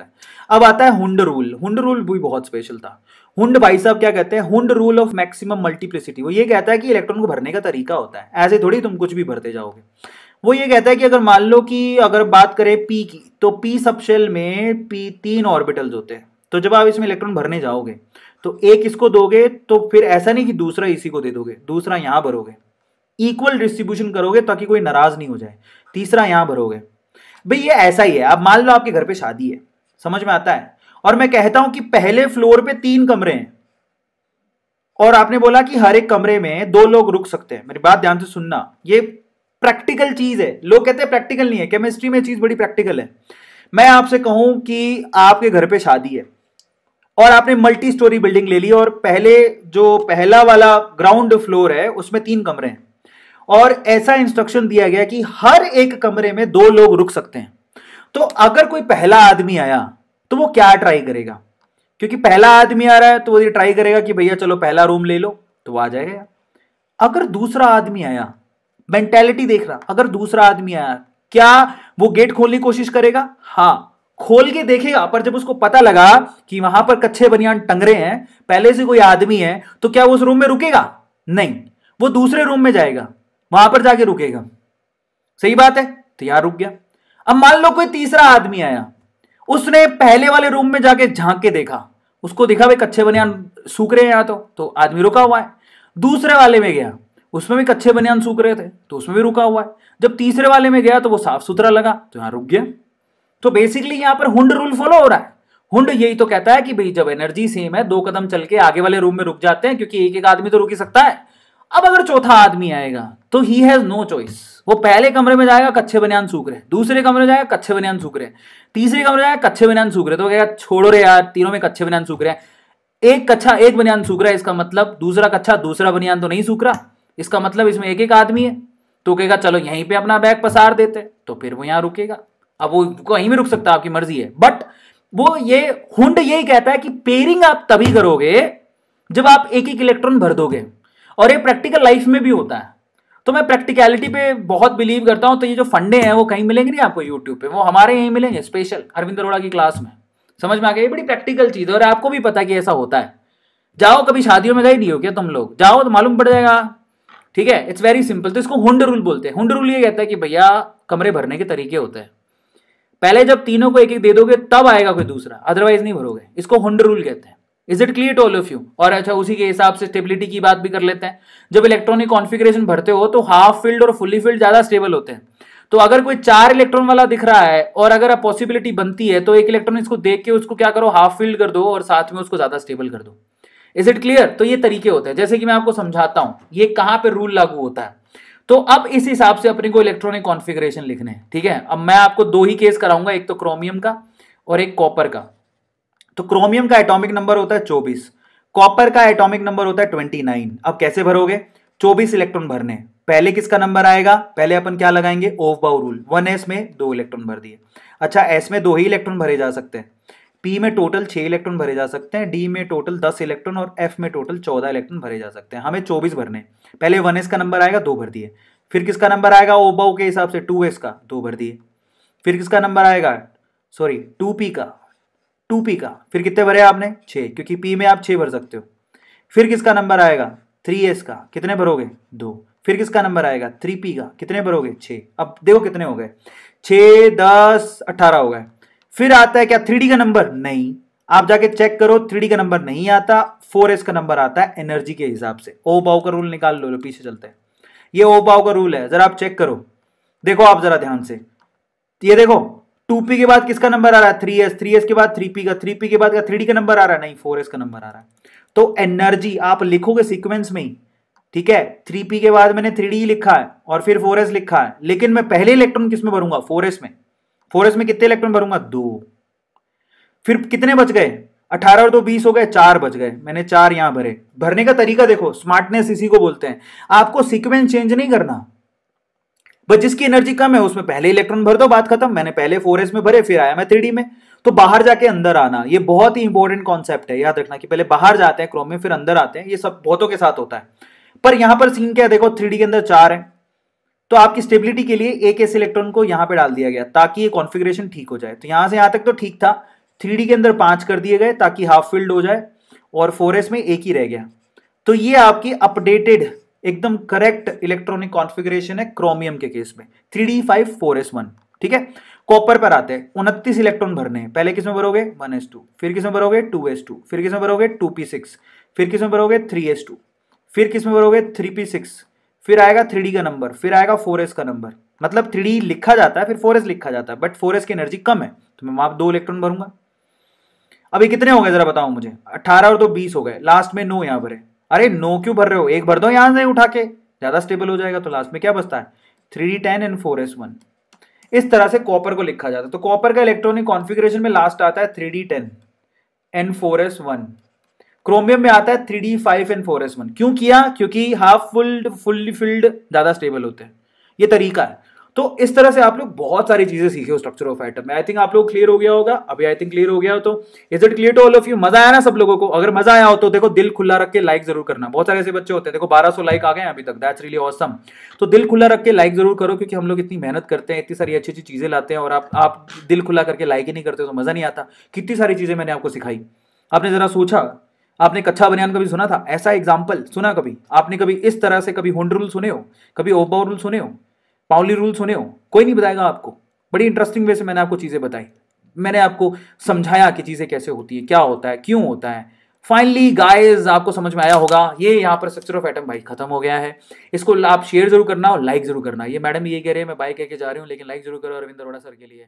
जाता है अब आता है हुंड रूल हुंड रूल भी बहुत स्पेशल था हुंड भाई साहब क्या कहते हैं Hund rule of maximum multiplicity वो ये कहता है कि इलेक्ट्रॉन को भरने का तरीका होता है ऐसे थोड़ी तुम कुछ भी भरते जाओगे वो ये कहता है कि अगर मान लो कि अगर बात करें पी की तो पी सबशेल में पी तीन ऑर्बिटल्स होते हैं तो जब आप इसमें इलेक्ट्रॉन भरने जाओगे तो एक इसको दोगे तो फिर ऐसा नहीं कि दूसरा इसी को दे दोगे दूसरा यहां भरोगे इक्वल डिस्ट्रीब्यूशन करोगे ताकि कोई नाराज नहीं हो जाए तीसरा यहां भरोगे भाई ये ऐसा ही है अब मान लो आपके घर पे शादी है समझ में आता है और मैं कहता हूं कि पहले फ्लोर पे तीन कमरे हैं और आपने बोला कि हर एक कमरे में दो लोग रुक सकते हैं मेरी बात ध्यान से सुनना ये प्रैक्टिकल चीज है लोग कहते हैं प्रैक्टिकल नहीं है केमिस्ट्री में चीज बड़ी प्रैक्टिकल है मैं आपसे कहूं कि आपके घर पे शादी है और आपने मल्टी स्टोरी बिल्डिंग ले ली और पहले जो पहला वाला ग्राउंड फ्लोर है उसमें तीन कमरे हैं और ऐसा इंस्ट्रक्शन दिया गया कि हर एक कमरे में दो लोग रुक सकते हैं तो अगर कोई पहला आदमी आया तो वो क्या ट्राई करेगा क्योंकि पहला आदमी आ रहा है तो वो ये ट्राई करेगा कि भैया चलो पहला रूम ले लो तो वो आ जाएगा अगर दूसरा आदमी आया मेंटेलिटी देख रहा अगर दूसरा आदमी आया क्या वो गेट खोलने की कोशिश करेगा हाँ खोल के देखेगा पर जब उसको पता लगा कि वहां पर कच्चे बनियान टंग रहे हैं पहले से कोई आदमी है तो क्या वो उस रूम में रुकेगा नहीं वो दूसरे रूम में जाएगा वहां पर जाके रुकेगा सही बात है तो यहां रुक गया अब मान लो कोई तीसरा आदमी आया उसने पहले वाले रूम में जाके झांक के देखा उसको देखा भाई कच्चे बनियान सूख रहे हैं यहाँ तो तो आदमी रुका हुआ है दूसरे वाले में गया उसमें भी कच्चे बनियान सूख रहे थे तो उसमें भी रुका हुआ है जब तीसरे वाले में गया तो वो साफ सुथरा लगा तो यहाँ रुक गया तो बेसिकली यहाँ पर हुंड रूल फॉलो हो रहा है हुंड यही तो कहता है कि भाई जब एनर्जी सेम है दो कदम चल के आगे वाले रूम में रुक जाते हैं क्योंकि एक एक आदमी तो रुक ही सकता है अब अगर चौथा आदमी आएगा तो ही हैज नो चॉइस वो पहले कमरे में जाएगा कच्चे बनियान सूख रहे दूसरे कमरे में जाएगा कच्चे बनियान सूख रहे तीसरे कमरे में जाएगा कच्चे बनियान सूख रहे तो कहेगा छोड़ो रे यार तीनों में कच्चे बनियान सूख रहे हैं एक कच्छा एक बनियान सूख रहा है इसका मतलब दूसरा कच्छा दूसरा बनियान तो नहीं सूख रहा इसका मतलब इसमें एक एक आदमी है तो कहेगा चलो यहीं पे अपना बैग पसार देते तो फिर वो यहां रुकेगा अब वो कहीं भी रुक सकता आपकी मर्जी है बट वो ये हुंड यही कहता है कि पेयरिंग आप तभी करोगे जब आप एक एक इलेक्ट्रॉन भर दोगे और ये प्रैक्टिकल लाइफ में भी होता है तो मैं प्रैक्टिकलिटी पे बहुत बिलीव करता हूँ तो ये जो फंडे हैं वो कहीं मिलेंगे नहीं आपको यूट्यूब पे वो हमारे यहीं मिलेंगे स्पेशल अरविंद अरोड़ा की क्लास में समझ में आ गया ये बड़ी प्रैक्टिकल चीज़ है और आपको भी पता कि ऐसा होता है जाओ कभी शादियों में गए नहीं हो क्या तुम लोग जाओ तो मालूम पड़ जाएगा ठीक है इट्स वेरी सिंपल तो इसको हुंड रूल बोलते हैं हुंड रूल ये कहता है कि भैया कमरे भरने के तरीके होते हैं पहले जब तीनों को एक एक दे दोगे तब आएगा कोई दूसरा अदरवाइज नहीं भरोगे इसको हुंड रूल कहते हैं is it clear to all of you और अच्छा उसी के हिसाब से स्टेबिलिटी की बात भी कर लेते हैं जब इलेक्ट्रॉनिक कॉन्फिग्रेशन भरते हो तो हाफ फील्ड और फुली फील्ड ज्यादा स्टेबल होते हैं तो अगर कोई चार इलेक्ट्रॉन वाला दिख रहा है और अगर पॉसिबिलिटी बनती है तो एक इलेक्ट्रॉन इसको देख के उसको क्या करो हाफ फील्ड कर दो और साथ में उसको ज्यादा स्टेबल कर दो इज इट क्लियर तो ये तरीके होते हैं जैसे कि मैं आपको समझाता हूं ये कहां पे रूल लागू होता है तो अब इस हिसाब से अपने को इलेक्ट्रॉनिक कॉन्फिग्रेशन लिखने ठीक है अब मैं आपको दो ही केस कराऊंगा एक तो क्रोमियम का और एक कॉपर का तो क्रोमियम का एटॉमिक नंबर होता है चौबीस कॉपर का एटॉमिक नंबर होता है ट्वेंटी नाइन अब कैसे भरोगे चौबीस इलेक्ट्रॉन भरने पहले किसका नंबर आएगा पहले अपन क्या लगाएंगे ओफ बाउ रूल वन एस में दो इलेक्ट्रॉन भर दिए अच्छा एस में दो ही इलेक्ट्रॉन भरे जा सकते हैं पी में टोटल छह इलेक्ट्रॉन भरे जा सकते हैं डी में टोटल दस इलेक्ट्रॉन और एफ में टोटल चौदह इलेक्ट्रॉन भरे जा सकते हैं हमें चौबीस भरने पहले वन एस का नंबर आएगा दो भर दिए फिर किसका नंबर आएगा ओबाऊ के हिसाब से टू एस का दो भर दिए फिर किसका नंबर आएगा सॉरी टू पी का टू पी का फिर कितने भरे आपने छः क्योंकि पी में आप छः भर सकते हो फिर किसका नंबर आएगा थ्री एस का कितने भरोगे दो फिर किसका नंबर आएगा थ्री पी का कितने भरोगे छः अब देखो कितने हो गए छः दस अट्ठारह हो गए फिर आता है क्या थ्री का नंबर नहीं आप जाके चेक करो थ्री का नंबर नहीं आता फोर का नंबर आता है एनर्जी के हिसाब से ओ बाव का रूल निकाल लो पीछे चलते हैं ये ओ बाव का रूल है जरा आप चेक करो देखो आप जरा ध्यान से ये देखो टू के बाद किसका नंबर आ रहा है थ्री एस थ्री एस के बाद थ्री का थ्री के बाद का थ्री का नंबर आ रहा है नहीं फोर का नंबर आ रहा है तो एनर्जी आप लिखोगे सिक्वेंस में ही ठीक है थ्री पी के बाद मैंने थ्री लिखा है और फिर फोर लिखा है लेकिन मैं पहले इलेक्ट्रॉन किसमें भरूंगा फोर में फोर में कितने इलेक्ट्रॉन भरूंगा दो फिर कितने बच गए 18 और दो 20 हो गए चार बच गए मैंने चार यहां भरे भरने का तरीका देखो स्मार्टनेस इसी को बोलते हैं आपको सीक्वेंस चेंज नहीं करना बस जिसकी एनर्जी कम है उसमें पहले इलेक्ट्रॉन भर दो बात खत्म मैंने पहले फोर में भरे फिर आया मैं थ्री में तो बाहर जाके अंदर आना ये बहुत ही इंपॉर्टेंट कॉन्सेप्ट है याद रखना कि पहले बाहर जाते हैं क्रोम में फिर अंदर आते हैं ये सब बहुतों के साथ होता है पर यहां पर सीन क्या देखो थ्री के अंदर चार है तो आपकी स्टेबिलिटी के लिए एक एस इलेक्ट्रॉन को यहां पे डाल दिया गया ताकि ये कॉन्फिग्रेशन ठीक हो जाए तो यहां से यहां तक तो ठीक था थ्री के अंदर पांच कर दिए गए ताकि हाफ फिल्ड हो जाए और फोर में एक ही रह गया तो ये आपकी अपडेटेड एकदम करेक्ट इलेक्ट्रॉनिक कॉन्फ़िगरेशन है क्रोमियम के केस में three D five four S one ठीक है कॉपर पर आते हैं उनतीस इलेक्ट्रॉन भरने हैं पहले किसमें भरोगे वन एस टू फिर किसमें भरोगे टू एस टू फिर किसमें भरोगे टू पी सिक्स फिर किसमें भरोगे थ्री एस टू फिर किसमें भरोगे थ्री पी सिक्स फिर आएगा थ्री का नंबर फिर आएगा फोर का नंबर मतलब थ्री लिखा जाता है फिर फोर लिखा जाता है बट फोर की एनर्जी कम है तो मैं वहां दो इलेक्ट्रॉन भरूंगा अभी कितने हो गए जरा बताओ मुझे अट्ठारह और तो बीस हो गए लास्ट में नो यहां पर है अरे नो क्यों भर रहे हो एक भर दो यहां से उठा के ज़्यादा स्टेबल हो जाएगा तो लास्ट में क्या बचता है three D ten and four S one इस तरह से कॉपर को लिखा जाता है तो कॉपर का इलेक्ट्रॉनिक कॉन्फिग्रेशन में लास्ट आता है three D ten and four S one chromium में आता है three D five and four S one क्यों किया क्योंकि हाफ फुल्ड फुल्ली फिल्ड ज़्यादा स्टेबल होते हैं ये तरीका है तो इस तरह से आप लोग बहुत सारी चीजें सीखे हो स्ट्रक्चर ऑफ एटम में आई थिंक आप लोग क्लियर हो गया होगा अभी आई थिंक क्लियर हो गया हो तो is it clear to all of you मजा आया ना सब लोगों को अगर मजा आया हो तो देखो दिल खुला रख के लाइक जरूर करना बहुत सारे ऐसे बच्चे होते हैं देखो 1200 लाइक आ गए अभी तक दैट्स रियली ऑसम तो दिल खुला रख के लाइक जरूर करो क्योंकि हम लोग इतनी मेहनत करते हैं इतनी सारी अच्छी अच्छी चीजें लाते हैं और आप आप दिल खुला करके लाइक ही नहीं करते तो मजा नहीं आता कितनी सारी चीजें मैंने आपको सिखाई आपने जरा सोचा आपने कच्छा बनियान कभी सुना था ऐसा एग्जाम्पल सुना कभी आपने कभी इस तरह से कभी हुंड रूल सुने हो कभी ओबा रूल सुने हो पाउली रूल सुने हो कोई नहीं बताएगा आपको बड़ी इंटरेस्टिंग वे से मैंने आपको चीज़ें बताई मैंने आपको समझाया कि चीज़ें कैसे होती है क्या होता है क्यों होता है फाइनली गाइज आपको समझ में आया होगा ये यहाँ पर स्ट्रक्चर ऑफ एटम भाई खत्म हो गया है इसको आप शेयर जरूर करना और लाइक जरूर करना ये मैडम ये कह रहे हैं मैं बाइक के जा रही हूँ लेकिन लाइक जरूर करो अरविंद अरोड़ा सर के लिए